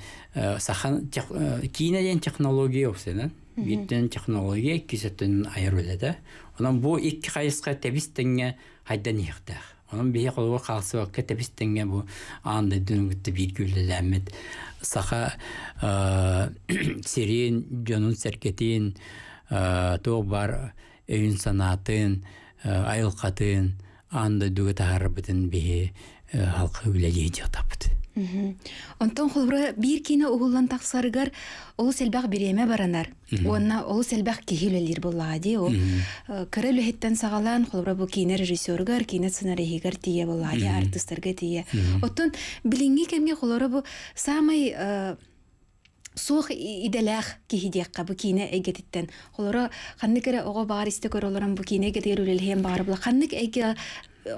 сахан кинеден технология обсенен биттен технология кисеттен айырылады онан бұл екі қайысқа тебис қайдан хайдан онан бейі қолуға калсы вакка тебис бұл аңды дүнгітті дүнгүттү ләмет саха серен жонун серкетин тоғ бар өйін санатын айылқатын анда дуга таарбытын бе э, халкы үлелии жатапты онтон холбура бир кине угуллан таксарыгар ол селбах биреме баранар уонна ол селбах кихилелир буллага ди о э, кыра лүхеттен сагалан холбура бу кине режиссергар кине сценарийгар тие буллага ди артистерге тие оттон билинги кемге холора бу самый э, суох иделээх киһидиэкка бу киинэ эгетиттен холоро ханнык эрэ ого баар исте олорон бу киине эгетиэрүлэлхиэн баар була ханнык эге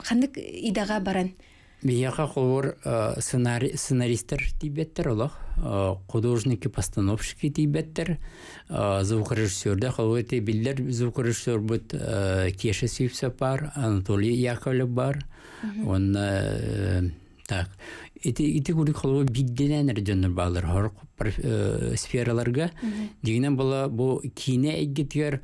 ханнык идага баран Бияха холор э, сценаристтер тибеттер олох, э, художники постановщики тибеттер, звукорежиссерде холор те биллер звукорежиссер бут Кеша Сивса бар Анатолий Яковлев бар. Он э, так Эти ити күрик холу бидденәнер дөнөр балар хор сфераларга дигенен бала бу кине әйгетер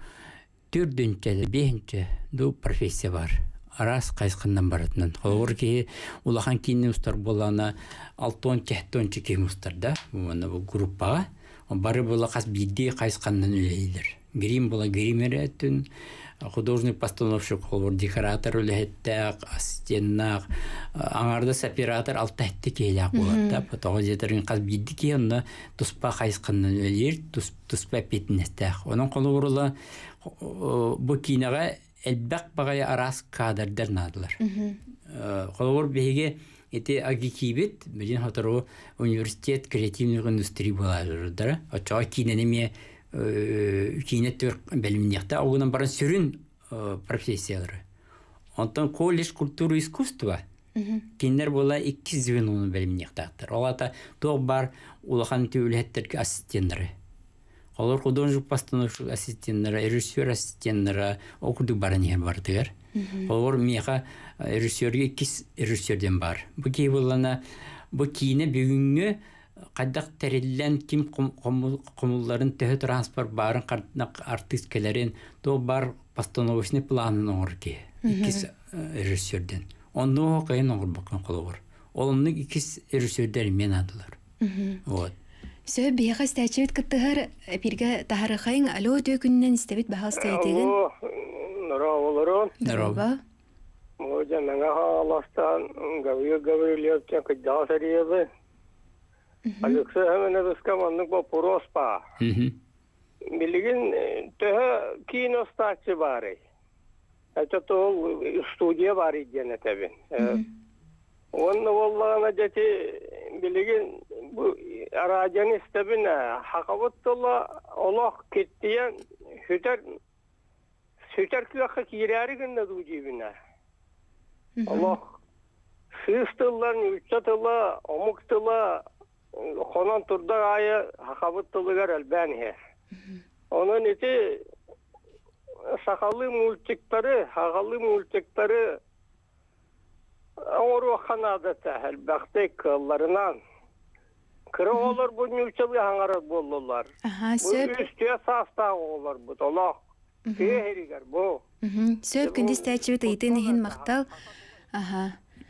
төрдүнче, бехинче ду профессия бар. Арас кайсқыннан баратынан. Холор ки улахан кине устар булана алтон 10 кем устар да. Мына бу группага бары була кас бидди кайсқаннан үлейлер. Грим була гример әтүн, художник постановщик холвор декоратор үлэхэттээк астеннаак аңардас оператор алтаэтте киэлээк буолаттап тоҕо жетерин хас бидди онда туспа хайысканнан өлир туспа петинестээк онон холоворула бу кинага элбэк багая араас кадрдар наадылар э, холовор беге эти агикибит бидин хотору университет креативных да? була журдара очоо киненеме үкинеттер э, білімнекті оғынан барын сүрін э, профессиялары. Онтан колледж культуры искусства киндер бола икки звеноны Ол Олата тоқ бар улахан түйілеттерге ассистенттері. Олар художник постановщик ассистенттері, режиссер ассистенттері оқыдық барын ер бардығыр. Олар меха э, режиссерге икки режиссерден бар. Бұл кей болана, бұл кейіне бүгінгі қайдақ тәреллән ким құмылларын тәһі транспорт барын қарднақ артист то бар постановочный планын оңырке икис э, режиссерден онны қайын оңыр баққан қолығыр олымны режиссердер мен адылар вот Сөө бияға стәчевит кыттығар э, пирге әлі өте істебет Алекса хэмэнэ бэска маннык ба пуроспа. Билигин төһө кино стачы бары. Это то студия бары дене табин. Онны воллагана жети билигин бу арадян истебине хакаваттыла олох кеттиен хүтер сүтер күләхә кирәре генә дуҗибинә. Аллах сыстыллар, үтәтәлә, омыктыла, Хонан турда айы хахабыт тулыгар Оның Onun ити сахалы мультиктары, хагалы мультиктары Ору ханада тәһәл бәхтей кылларынан. Кыры олар бу нүчелі аңарат болылар. Бұл үсте састағы олар бұд, олақ. Кехерігер бұл. Сөп күндіз тәчібіті етін ехін мақтал. Аха.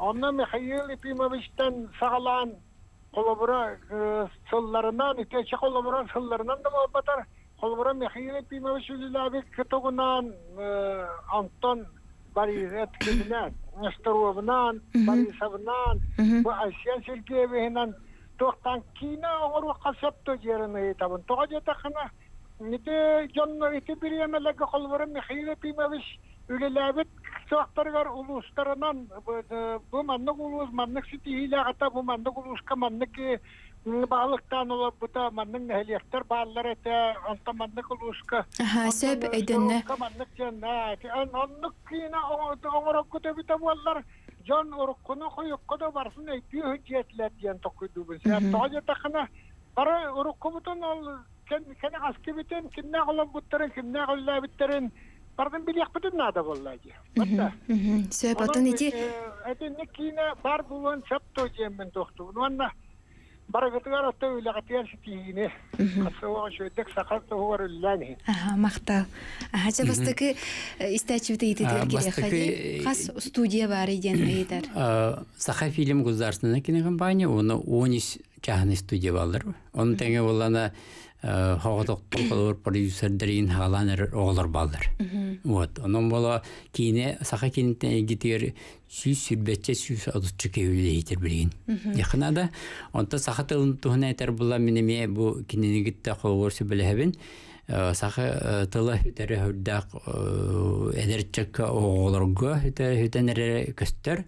Анна Михаил Имовичтен сағалан қолыбыра сылларынан, кече қолыбыра сылларынан да батар, Қолыбыра Михаилов Имович Үліләбек күтігінан Антон Борисовынан, Асия тоқтан кина оғыру қасапты жеріні етабын. Тоға қына, нете жонны еті бір емелігі қолыбыра соқтаргар улустарынан э, э, буманнык улус маннык сити хилагата буманнык улуска маннык баалыктан олар бута манның баалар эте анта маннык улуска сөп маннык кина оңорок көтө бита буаллар барсын токуйду тахана бары урукку бутун бардын билек бүтүн болду надо боллаги сөп отун ити этинни кийине бар булуон сап то жемин тохту уанна барагытыгар отто үлегатыгар ситиине касооошөдек сакар тоуар үллани мактал ача бастакы истачибите ититигер кирехади кас студия бар иден ыйдар саха фильм гузарсына кинокомпания уну онис чахны студия балдыр онун теңе болана хоғотоқтың э, қолор продюсердерин халан оғолор баллар. Вот. анан бала кине саха кинте гитер сүй сүрбетче сүй одутчу кеуле итер билген. Яхынада онта саха тылын тухна этер була минеме э, бу кинени гитте холор билебин э, Саха тыла хөтәрі хүрдәк әдәрчәккә оғылырға хөтәнәрі көстер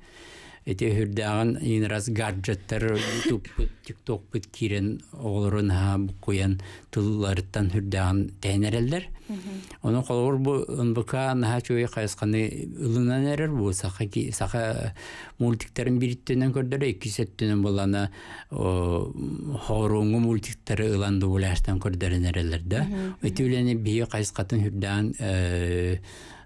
эти хүрдәгән ин раз гаджеттар YouTube TikTok бит кирен олорын ха куян туллардан хүрдәгән тәнәрәлләр. Оны колор бу НБК наһа чөй кайсқаны ылынан әрер бу саха ки саха мультиктерин бириттенен көрдәр ике сеттенен буланы хоруңгы мультиктары ыланды булаштан көрдәрен әрәлләр дә. Өтүлене бие кайсқатын хүрдәгән э,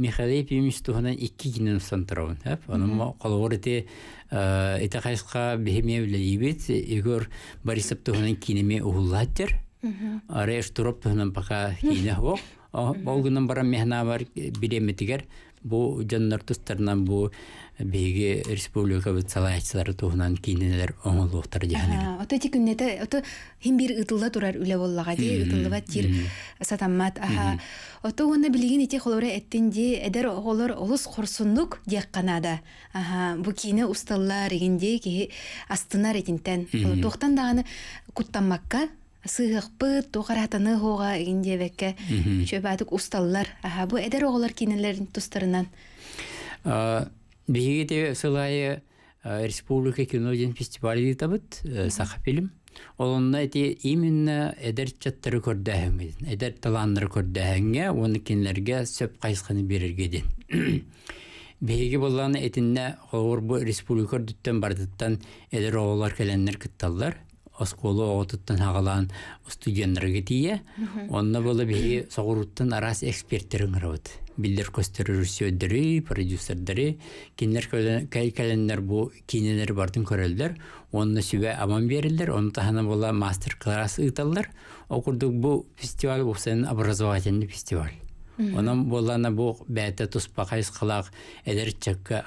Михаил Пимич туһунан икки кинен сантырауын. Хәп, аның колор ите ите ә, хайска беһеме билебит, игор Борисов туһунан кинеме уллаттыр. Аре штурып туһунан пока кине хок. Ол гынан барам мехна бар билеметигер. Бу жаннар тустарнан бу биги республика бит салаячылары туһунан кинелер оңолуктар дияны. Ото тикүннете ото хим бир ытылла турар үле боллага ди ытыллыба тир сатаммат аха. Ото уна билигин ите холора ди, эдер оголор олус хорсундук диек канада. Аха бу кине усталлар игенде ки астынар этинтен. Тохтан даганы куттанмакка сыйықпы тоғаратыны хога игенде бекке чөбәтік усталлар. Аха бу эдер оголор кинелерин тустарынан бигите сылайы э, республика кино ден фестиваль дитабыт э, саха фильм Олонна эти именно эдер чаттары көрдәһәң, эдер таланнары көрдәһәңгә, оны кинлерге сөп кайсыны берерге дин. Беги булган этинне хор бу республика дүттән бардыттан эдер оғлар келәннәр кытталлар. Осколы оғытыттан хағалан студентләргә тие. Онна булып беги согыруттан арас эксперттерин гырабыт биллер көстері режиссердері продюсердері кинер кәлкәленнер бу кинелер бардын көрелдер онны сүбә аман берилдер оны тахана бола мастер класс ыйталлар окурдук бу фестиваль болсын образовательный фестиваль Онан болана бу бәте туспа кайс кылак эдер чакка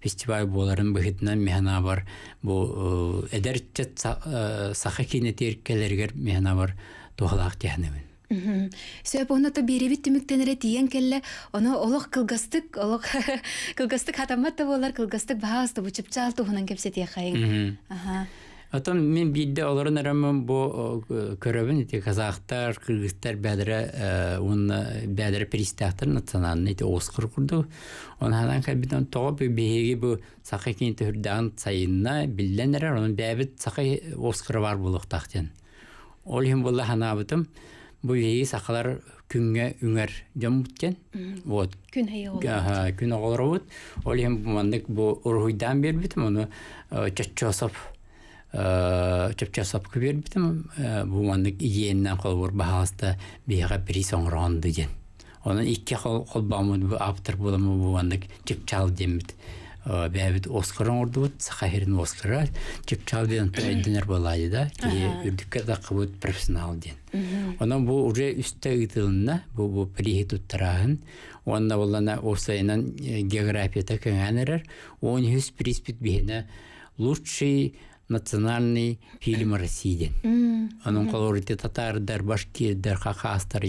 фестиваль боларын быхытнан механа бар. Бу э, эдер чат э, саха бар. Тухалак технемен сөп оны то беребит түмүктенере тиен келле оны олох кылгастык олох кылгастык хатамат да болар кылгастык баас да бучуп чаал туһунан кепсе тие хайын Атан мен бидде оларын арамын бу көрөбүн эти казактар, кыргыздар бәдере э, уны э, бәдере пристахтар национальный эти оскар курду. Он хадан кабитан топ беги бу сакы кин төрдан сайына билленер, он бәбит сакы оскар бар булук тахтен. Ол хим булла ханабытым бу ии күнге үңер үңөр жомбуткен вот күн күн оголоробут ол эми бумандык бу урхуйдан бербитим ону э, чочосоп э, чопчосоп бербитим э, бұмандық иеннен колбур бахаста бияга приз оның деген қол икки кол аптыр автор буламы бумандык чепчал дембит Бәбіт бәбит оскаран ордубут сахахирин оскара чепчалден тайдынер болады да үрдүккер дакы бут профессионал ден онан бұл уже үстө ытылына бу бу прихитут тарахын онна болана осайынан э, география такаңанерер он юз приспит бихена лучший национальный фильм России. Оның колорите татардар, башкирдар, хахастар,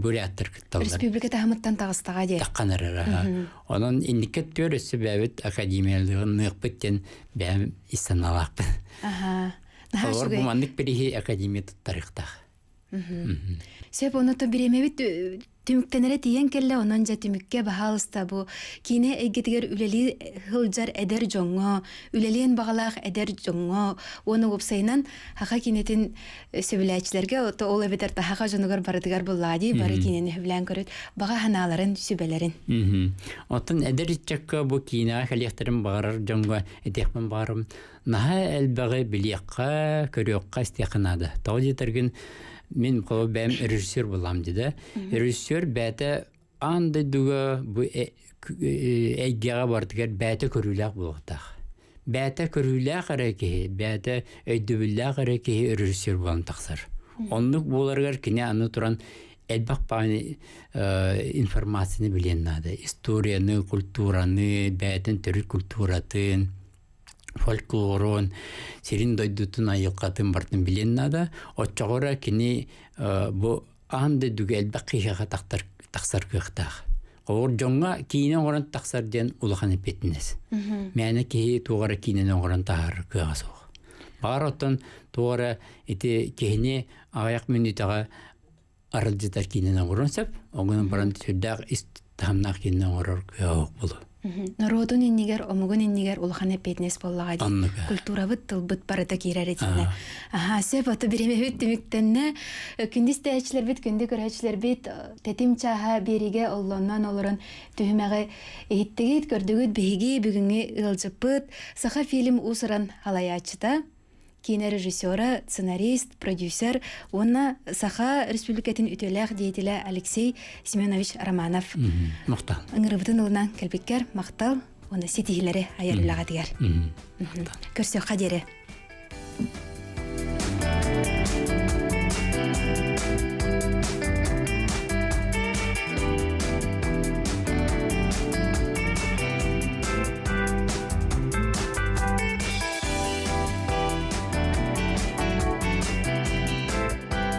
буряттар кытталар. Республика тахмыттан тағыстаға де. Таққанар араға. Оның индикет төресі бәбіт академиялығын нықпыттен бәм истаналақ. Ага. Олар бұмандық академия тұттарықтақ сөп онуто биремебит э, түмүктенере тиен келле онон же түмүкке баалыста бу кине эгетигер үлели э, хылжар эдер жоңго үлелиен багалаах эдер жоңго уону упсайынан хаха кинетин э, сөбүлээчилерге ото ол эбетер тахага жонугар барытыгар буллаади бары кинени хөбүлээн көрөт бага ханааларын сүбелерин оттон эдер итчекке бу кинега хелиектерин баарар жоңго этехмин баарым наха элбеги билиекка көрүөкка истеханады тоодитергин мен мысалы бәм режиссер болам деді режиссер бәті андай дуга бу әйгеға э, э, бардыгар бәті көрүләк болықтақ. бәті көрүләк әрекеһи бәті өйдөбүлләк э, әрекеһи режиссер болам тақсыр Оннық буларгар кіне аны тұран Элбах пани информацияны билен нады. Историяны, культураны, бәтін түрік культуратын, фольклорон сирин дойдутун айылкатын бартын биленнада отчогора кини э, бу анды дүгелбе кыйхага тактар таксар кыхтах Оғыр жоңға кейінен ғоран тақсар ден ұлыған епетінес. Мәні кейі туғары кейінен орын тағар көға соғ. Бағар оттан туғары еті кейіне аяқ мүндетаға арылдетар кейінен ғоран сәп, оғының баран түрдәғ ист тамнақ кейінен ғорар көға болу. Нұрудың иннигер, омугун иннигер улханы петнес боллага ди. Культура бит тыл бит барыта кирере динне. Аха, сеп ата биреме бит демиктенне. Күндис тәчләр бит, күндә көрәчләр тәтім чаға береге бериге олырын олорон төһмәге эйттегит көрдөгөт бүгінгі бүгүнгү ылжыпыт, саха фильм усыран халаячыта кинорежиссеры сценарист продюсер оны саха республикатын үтөләк дейтілі алексей семенович романов мақта ыңырыбытын олынан келбеккер мақтал оны сетихилери аярлыга дигер көрсө кадери